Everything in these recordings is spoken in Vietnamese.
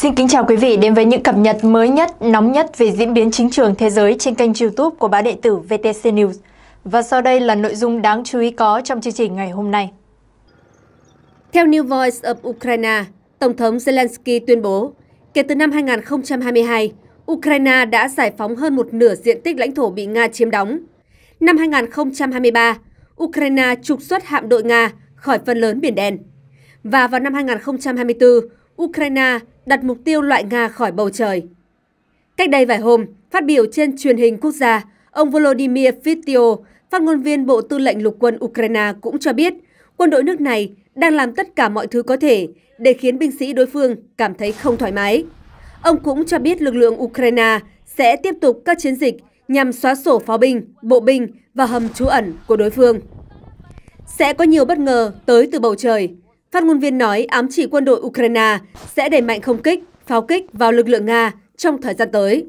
Xin kính chào quý vị đến với những cập nhật mới nhất, nóng nhất về diễn biến chính trường thế giới trên kênh youtube của báo đệ tử VTC News. Và sau đây là nội dung đáng chú ý có trong chương trình ngày hôm nay. Theo New Voice of Ukraine, Tổng thống Zelensky tuyên bố, kể từ năm 2022, Ukraine đã giải phóng hơn một nửa diện tích lãnh thổ bị Nga chiếm đóng. Năm 2023, Ukraine trục xuất hạm đội Nga khỏi phần lớn Biển Đen. Và vào năm 2024, Ukraine đặt mục tiêu loại Nga khỏi bầu trời. Cách đây vài hôm, phát biểu trên truyền hình quốc gia, ông Volodymyr Fitio, phát ngôn viên Bộ Tư lệnh Lục quân Ukraine cũng cho biết quân đội nước này đang làm tất cả mọi thứ có thể để khiến binh sĩ đối phương cảm thấy không thoải mái. Ông cũng cho biết lực lượng Ukraine sẽ tiếp tục các chiến dịch nhằm xóa sổ pháo binh, bộ binh và hầm trú ẩn của đối phương. Sẽ có nhiều bất ngờ tới từ bầu trời, Phát ngôn viên nói ám chỉ quân đội Ukraine sẽ đẩy mạnh không kích, pháo kích vào lực lượng Nga trong thời gian tới.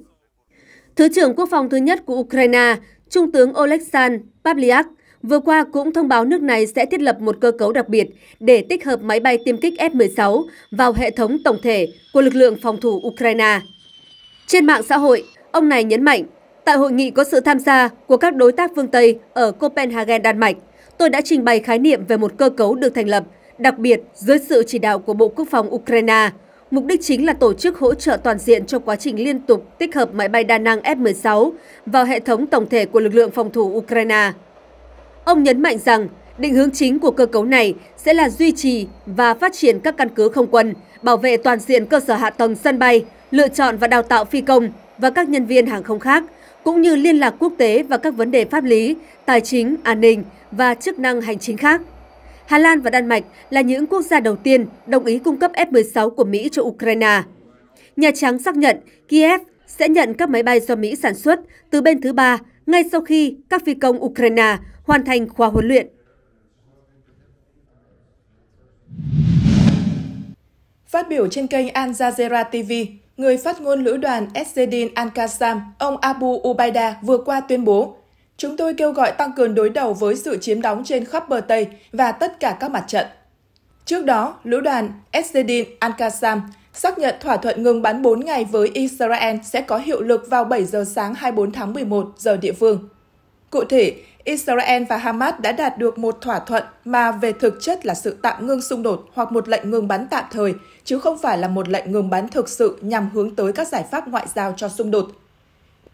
Thứ trưởng Quốc phòng thứ nhất của Ukraine, Trung tướng Oleksandr Pavliak, vừa qua cũng thông báo nước này sẽ thiết lập một cơ cấu đặc biệt để tích hợp máy bay tiêm kích F-16 vào hệ thống tổng thể của lực lượng phòng thủ Ukraine. Trên mạng xã hội, ông này nhấn mạnh, tại hội nghị có sự tham gia của các đối tác phương Tây ở Copenhagen, Đan Mạch, tôi đã trình bày khái niệm về một cơ cấu được thành lập đặc biệt dưới sự chỉ đạo của Bộ Quốc phòng Ukraine. Mục đích chính là tổ chức hỗ trợ toàn diện trong quá trình liên tục tích hợp máy bay đa năng F-16 vào hệ thống tổng thể của lực lượng phòng thủ Ukraine. Ông nhấn mạnh rằng, định hướng chính của cơ cấu này sẽ là duy trì và phát triển các căn cứ không quân, bảo vệ toàn diện cơ sở hạ tầng sân bay, lựa chọn và đào tạo phi công và các nhân viên hàng không khác, cũng như liên lạc quốc tế và các vấn đề pháp lý, tài chính, an ninh và chức năng hành chính khác. Hà Lan và Đan Mạch là những quốc gia đầu tiên đồng ý cung cấp F-16 của Mỹ cho Ukraine. Nhà Trắng xác nhận Kiev sẽ nhận các máy bay do Mỹ sản xuất từ bên thứ ba ngay sau khi các phi công Ukraine hoàn thành khóa huấn luyện. Phát biểu trên kênh Al Jazeera TV, người phát ngôn lữ đoàn Ezzedin Al-Qassam, ông Abu Ubaida vừa qua tuyên bố Chúng tôi kêu gọi tăng cường đối đầu với sự chiếm đóng trên khắp bờ Tây và tất cả các mặt trận. Trước đó, lũ đoàn Essedin Al-Qassam xác nhận thỏa thuận ngừng bắn 4 ngày với Israel sẽ có hiệu lực vào 7 giờ sáng 24 tháng 11 giờ địa phương. Cụ thể, Israel và Hamas đã đạt được một thỏa thuận mà về thực chất là sự tạm ngưng xung đột hoặc một lệnh ngừng bắn tạm thời, chứ không phải là một lệnh ngừng bắn thực sự nhằm hướng tới các giải pháp ngoại giao cho xung đột,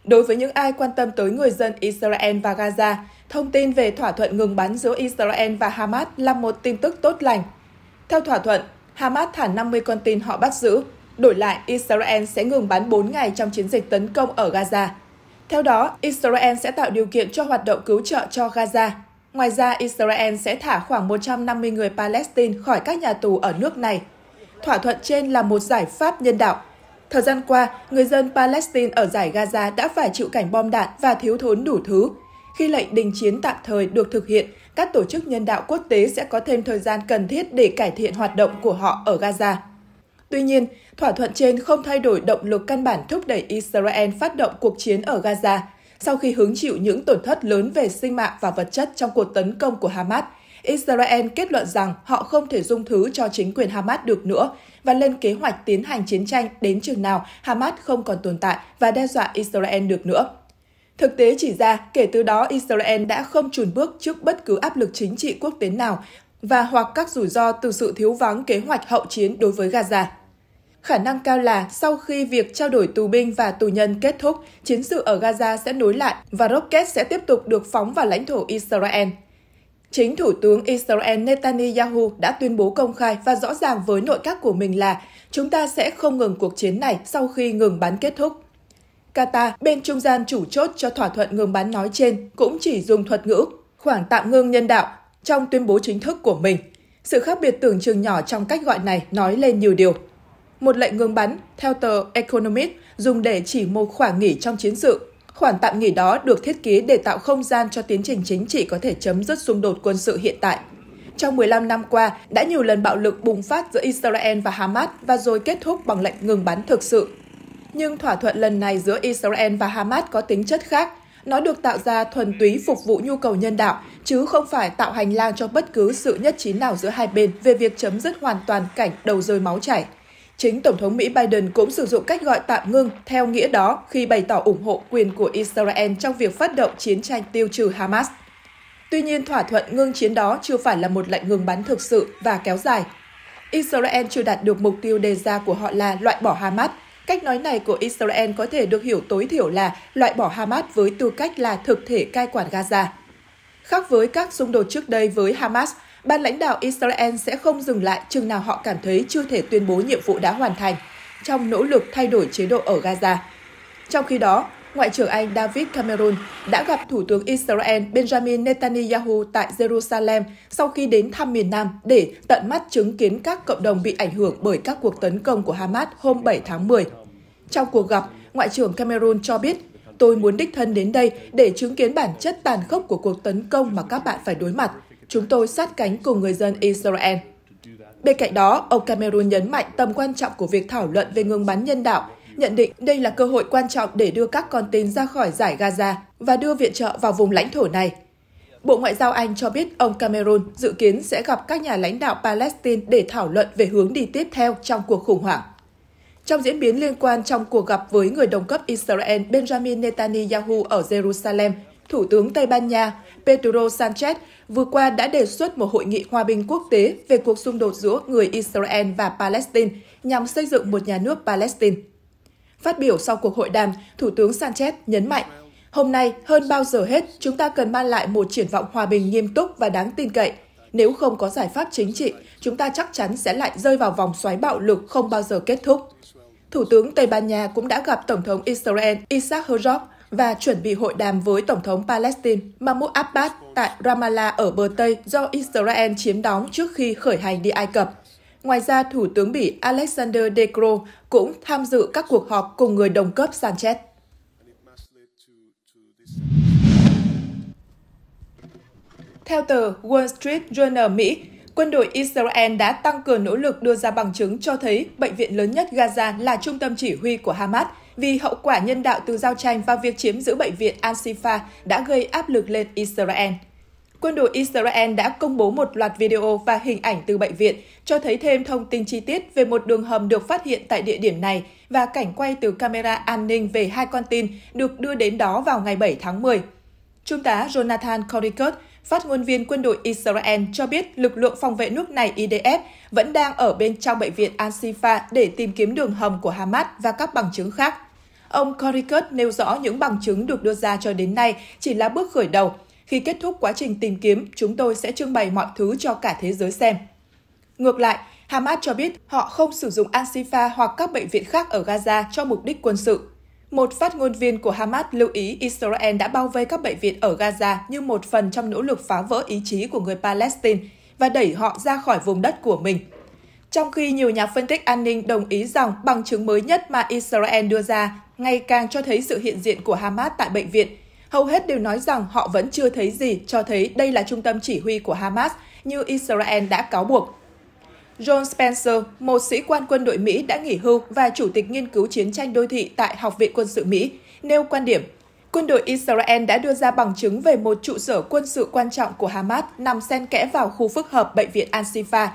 Đối với những ai quan tâm tới người dân Israel và Gaza, thông tin về thỏa thuận ngừng bắn giữa Israel và Hamas là một tin tức tốt lành. Theo thỏa thuận, Hamas thả 50 con tin họ bắt giữ, đổi lại Israel sẽ ngừng bắn 4 ngày trong chiến dịch tấn công ở Gaza. Theo đó, Israel sẽ tạo điều kiện cho hoạt động cứu trợ cho Gaza. Ngoài ra, Israel sẽ thả khoảng 150 người Palestine khỏi các nhà tù ở nước này. Thỏa thuận trên là một giải pháp nhân đạo Thời gian qua, người dân Palestine ở giải Gaza đã phải chịu cảnh bom đạn và thiếu thốn đủ thứ. Khi lệnh đình chiến tạm thời được thực hiện, các tổ chức nhân đạo quốc tế sẽ có thêm thời gian cần thiết để cải thiện hoạt động của họ ở Gaza. Tuy nhiên, thỏa thuận trên không thay đổi động lực căn bản thúc đẩy Israel phát động cuộc chiến ở Gaza sau khi hứng chịu những tổn thất lớn về sinh mạng và vật chất trong cuộc tấn công của Hamas Israel kết luận rằng họ không thể dung thứ cho chính quyền Hamas được nữa và lên kế hoạch tiến hành chiến tranh đến chừng nào Hamas không còn tồn tại và đe dọa Israel được nữa. Thực tế chỉ ra, kể từ đó Israel đã không chùn bước trước bất cứ áp lực chính trị quốc tế nào và hoặc các rủi ro từ sự thiếu vắng kế hoạch hậu chiến đối với Gaza. Khả năng cao là sau khi việc trao đổi tù binh và tù nhân kết thúc, chiến sự ở Gaza sẽ nối lại và rocket sẽ tiếp tục được phóng vào lãnh thổ Israel. Chính Thủ tướng Israel Netanyahu đã tuyên bố công khai và rõ ràng với nội các của mình là chúng ta sẽ không ngừng cuộc chiến này sau khi ngừng bắn kết thúc. Qatar, bên trung gian chủ chốt cho thỏa thuận ngừng bắn nói trên, cũng chỉ dùng thuật ngữ khoảng tạm ngưng nhân đạo trong tuyên bố chính thức của mình. Sự khác biệt tưởng chừng nhỏ trong cách gọi này nói lên nhiều điều. Một lệnh ngừng bắn, theo tờ Economist, dùng để chỉ một khoảng nghỉ trong chiến sự Khoản tạm nghỉ đó được thiết kế để tạo không gian cho tiến trình chính trị có thể chấm dứt xung đột quân sự hiện tại. Trong 15 năm qua, đã nhiều lần bạo lực bùng phát giữa Israel và Hamas và rồi kết thúc bằng lệnh ngừng bắn thực sự. Nhưng thỏa thuận lần này giữa Israel và Hamas có tính chất khác. Nó được tạo ra thuần túy phục vụ nhu cầu nhân đạo, chứ không phải tạo hành lang cho bất cứ sự nhất trí nào giữa hai bên về việc chấm dứt hoàn toàn cảnh đầu rơi máu chảy. Chính Tổng thống Mỹ Biden cũng sử dụng cách gọi tạm ngưng theo nghĩa đó khi bày tỏ ủng hộ quyền của Israel trong việc phát động chiến tranh tiêu trừ Hamas. Tuy nhiên, thỏa thuận ngưng chiến đó chưa phải là một lệnh ngừng bắn thực sự và kéo dài. Israel chưa đạt được mục tiêu đề ra của họ là loại bỏ Hamas. Cách nói này của Israel có thể được hiểu tối thiểu là loại bỏ Hamas với tư cách là thực thể cai quản Gaza. Khác với các xung đột trước đây với Hamas, ban lãnh đạo Israel sẽ không dừng lại chừng nào họ cảm thấy chưa thể tuyên bố nhiệm vụ đã hoàn thành trong nỗ lực thay đổi chế độ ở Gaza. Trong khi đó, Ngoại trưởng Anh David Cameron đã gặp Thủ tướng Israel Benjamin Netanyahu tại Jerusalem sau khi đến thăm miền Nam để tận mắt chứng kiến các cộng đồng bị ảnh hưởng bởi các cuộc tấn công của Hamas hôm 7 tháng 10. Trong cuộc gặp, Ngoại trưởng Cameron cho biết, tôi muốn đích thân đến đây để chứng kiến bản chất tàn khốc của cuộc tấn công mà các bạn phải đối mặt – Chúng tôi sát cánh cùng người dân Israel. Bên cạnh đó, ông Cameron nhấn mạnh tầm quan trọng của việc thảo luận về ngừng bắn nhân đạo, nhận định đây là cơ hội quan trọng để đưa các con tin ra khỏi giải Gaza và đưa viện trợ vào vùng lãnh thổ này. Bộ Ngoại giao Anh cho biết ông Cameron dự kiến sẽ gặp các nhà lãnh đạo Palestine để thảo luận về hướng đi tiếp theo trong cuộc khủng hoảng. Trong diễn biến liên quan trong cuộc gặp với người đồng cấp Israel Benjamin Netanyahu ở Jerusalem, Thủ tướng Tây Ban Nha Pedro Sanchez vừa qua đã đề xuất một hội nghị hòa bình quốc tế về cuộc xung đột giữa người Israel và Palestine nhằm xây dựng một nhà nước Palestine. Phát biểu sau cuộc hội đàm, Thủ tướng Sanchez nhấn mạnh, hôm nay hơn bao giờ hết chúng ta cần mang lại một triển vọng hòa bình nghiêm túc và đáng tin cậy. Nếu không có giải pháp chính trị, chúng ta chắc chắn sẽ lại rơi vào vòng xoáy bạo lực không bao giờ kết thúc. Thủ tướng Tây Ban Nha cũng đã gặp Tổng thống Israel Isaac Herzog và chuẩn bị hội đàm với Tổng thống Palestine Mahmoud Abbas tại Ramallah ở bờ Tây do Israel chiếm đóng trước khi khởi hành đi Ai Cập. Ngoài ra, Thủ tướng Bỉ Alexander De Croo cũng tham dự các cuộc họp cùng người đồng cấp Sanchez. Theo tờ Wall Street Journal Mỹ, quân đội Israel đã tăng cường nỗ lực đưa ra bằng chứng cho thấy bệnh viện lớn nhất Gaza là trung tâm chỉ huy của Hamas – vì hậu quả nhân đạo từ giao tranh và việc chiếm giữ bệnh viện Al-Shifa đã gây áp lực lên Israel. Quân đội Israel đã công bố một loạt video và hình ảnh từ bệnh viện, cho thấy thêm thông tin chi tiết về một đường hầm được phát hiện tại địa điểm này và cảnh quay từ camera an ninh về hai con tin được đưa đến đó vào ngày 7 tháng 10. Trung tá Jonathan Coricott, phát ngôn viên quân đội Israel cho biết lực lượng phòng vệ nước này IDF vẫn đang ở bên trong bệnh viện Al-Shifa để tìm kiếm đường hầm của Hamas và các bằng chứng khác. Ông Coricus nêu rõ những bằng chứng được đưa ra cho đến nay chỉ là bước khởi đầu. Khi kết thúc quá trình tìm kiếm, chúng tôi sẽ trưng bày mọi thứ cho cả thế giới xem. Ngược lại, Hamas cho biết họ không sử dụng al hoặc các bệnh viện khác ở Gaza cho mục đích quân sự. Một phát ngôn viên của Hamas lưu ý Israel đã bao vây các bệnh viện ở Gaza như một phần trong nỗ lực phá vỡ ý chí của người Palestine và đẩy họ ra khỏi vùng đất của mình trong khi nhiều nhà phân tích an ninh đồng ý rằng bằng chứng mới nhất mà Israel đưa ra ngày càng cho thấy sự hiện diện của Hamas tại bệnh viện. Hầu hết đều nói rằng họ vẫn chưa thấy gì cho thấy đây là trung tâm chỉ huy của Hamas như Israel đã cáo buộc. John Spencer, một sĩ quan quân đội Mỹ đã nghỉ hưu và chủ tịch nghiên cứu chiến tranh đô thị tại Học viện Quân sự Mỹ, nêu quan điểm quân đội Israel đã đưa ra bằng chứng về một trụ sở quân sự quan trọng của Hamas nằm xen kẽ vào khu phức hợp bệnh viện Al-Shifa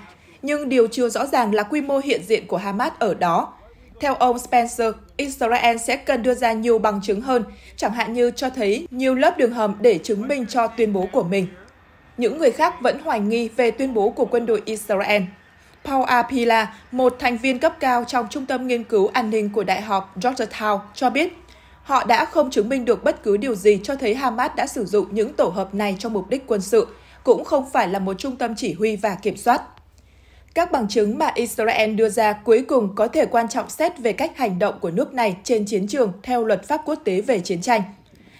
nhưng điều chưa rõ ràng là quy mô hiện diện của Hamas ở đó. Theo ông Spencer, Israel sẽ cần đưa ra nhiều bằng chứng hơn, chẳng hạn như cho thấy nhiều lớp đường hầm để chứng minh cho tuyên bố của mình. Những người khác vẫn hoài nghi về tuyên bố của quân đội Israel. Paul Apila, một thành viên cấp cao trong Trung tâm Nghiên cứu An ninh của Đại học Georgetown, cho biết họ đã không chứng minh được bất cứ điều gì cho thấy Hamas đã sử dụng những tổ hợp này cho mục đích quân sự, cũng không phải là một trung tâm chỉ huy và kiểm soát. Các bằng chứng mà Israel đưa ra cuối cùng có thể quan trọng xét về cách hành động của nước này trên chiến trường theo luật pháp quốc tế về chiến tranh.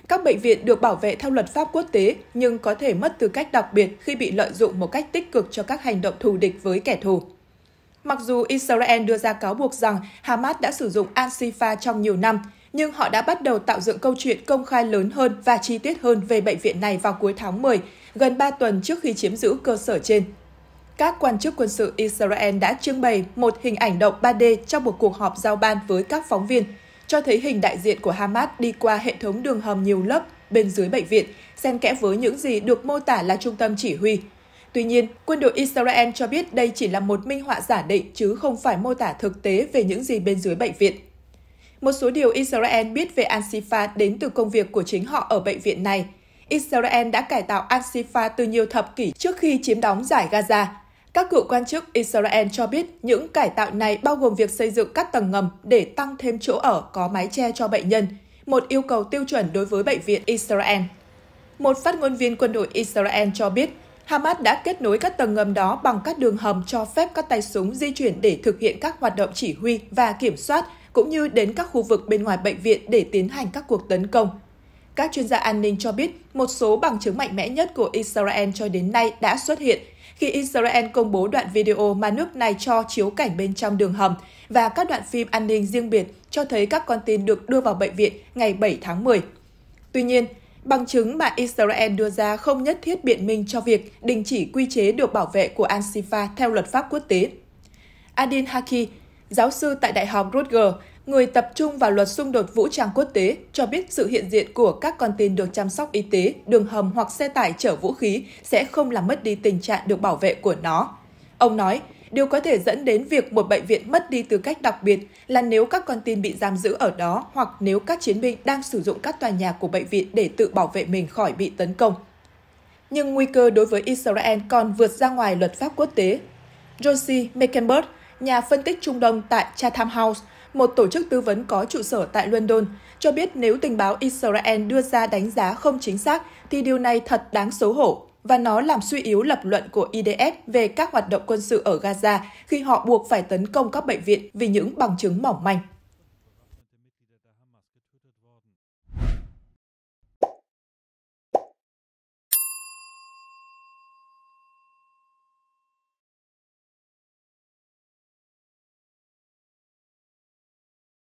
Các bệnh viện được bảo vệ theo luật pháp quốc tế nhưng có thể mất tư cách đặc biệt khi bị lợi dụng một cách tích cực cho các hành động thù địch với kẻ thù. Mặc dù Israel đưa ra cáo buộc rằng Hamas đã sử dụng Al-Shifa trong nhiều năm, nhưng họ đã bắt đầu tạo dựng câu chuyện công khai lớn hơn và chi tiết hơn về bệnh viện này vào cuối tháng 10, gần 3 tuần trước khi chiếm giữ cơ sở trên các quan chức quân sự Israel đã trưng bày một hình ảnh động 3D trong một cuộc họp giao ban với các phóng viên, cho thấy hình đại diện của Hamas đi qua hệ thống đường hầm nhiều lớp bên dưới bệnh viện, xen kẽ với những gì được mô tả là trung tâm chỉ huy. Tuy nhiên, quân đội Israel cho biết đây chỉ là một minh họa giả định chứ không phải mô tả thực tế về những gì bên dưới bệnh viện. Một số điều Israel biết về al đến từ công việc của chính họ ở bệnh viện này. Israel đã cải tạo al từ nhiều thập kỷ trước khi chiếm đóng giải Gaza các cựu quan chức Israel cho biết những cải tạo này bao gồm việc xây dựng các tầng ngầm để tăng thêm chỗ ở có mái che cho bệnh nhân, một yêu cầu tiêu chuẩn đối với bệnh viện Israel. Một phát ngôn viên quân đội Israel cho biết Hamas đã kết nối các tầng ngầm đó bằng các đường hầm cho phép các tay súng di chuyển để thực hiện các hoạt động chỉ huy và kiểm soát, cũng như đến các khu vực bên ngoài bệnh viện để tiến hành các cuộc tấn công. Các chuyên gia an ninh cho biết, một số bằng chứng mạnh mẽ nhất của Israel cho đến nay đã xuất hiện khi Israel công bố đoạn video mà nước này cho chiếu cảnh bên trong đường hầm và các đoạn phim an ninh riêng biệt cho thấy các con tin được đưa vào bệnh viện ngày 7 tháng 10. Tuy nhiên, bằng chứng mà Israel đưa ra không nhất thiết biện minh cho việc đình chỉ quy chế được bảo vệ của Ansifa theo luật pháp quốc tế. Adin Haki, giáo sư tại Đại học Rutgers, người tập trung vào luật xung đột vũ trang quốc tế cho biết sự hiện diện của các con tin được chăm sóc y tế, đường hầm hoặc xe tải chở vũ khí sẽ không làm mất đi tình trạng được bảo vệ của nó. Ông nói, điều có thể dẫn đến việc một bệnh viện mất đi tư cách đặc biệt là nếu các con tin bị giam giữ ở đó hoặc nếu các chiến binh đang sử dụng các tòa nhà của bệnh viện để tự bảo vệ mình khỏi bị tấn công. Nhưng nguy cơ đối với Israel còn vượt ra ngoài luật pháp quốc tế. Josie Mecklenburg, nhà phân tích Trung Đông tại Chatham House, một tổ chức tư vấn có trụ sở tại London, cho biết nếu tình báo Israel đưa ra đánh giá không chính xác thì điều này thật đáng xấu hổ và nó làm suy yếu lập luận của IDF về các hoạt động quân sự ở Gaza khi họ buộc phải tấn công các bệnh viện vì những bằng chứng mỏng manh.